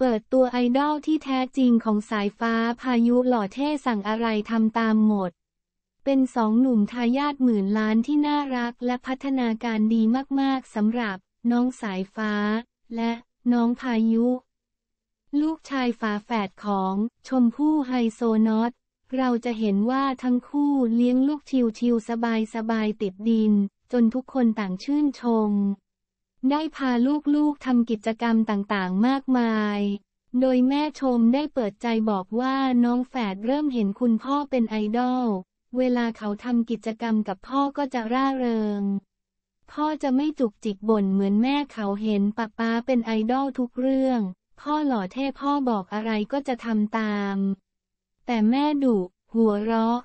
เปิดตัวไอดอลที่แท้จริงของสายฟ้าพายุหล่อเท่สั่งอะไรทำตามหมด เป็นสองหนุ่มทายาทหมื่นล้านที่น่ารักและพัฒนาการดีมากๆสำหรับน้องสายฟ้า และน้องพายุ ลูกชายฝาแฝดของชมพู่ไฮโซนอต เราจะเห็นว่าทั้งคู่เลี้ยงลูกชิวๆ สบายๆ ติดดิน จนทุกคนต่างชื่นชมได้พาลูกๆทำกิจกรรมต่างๆ มากมาย โดยแม่ชมได้เปิดใจบอกว่าน้องแฝดเริ่มเห็นคุณพ่อเป็นไอดอล เวลาเขาทำกิจกรรมกับพ่อก็จะร่าเริง พ่อจะไม่จุกจิกบ่นเหมือนแม่เขาเห็นป้าป้าเป็นไอดอลทุกเรื่อง พ่อหล่อเท่พ่อบอกอะไรก็จะทำตาม แต่แม่ดุหัวเราะ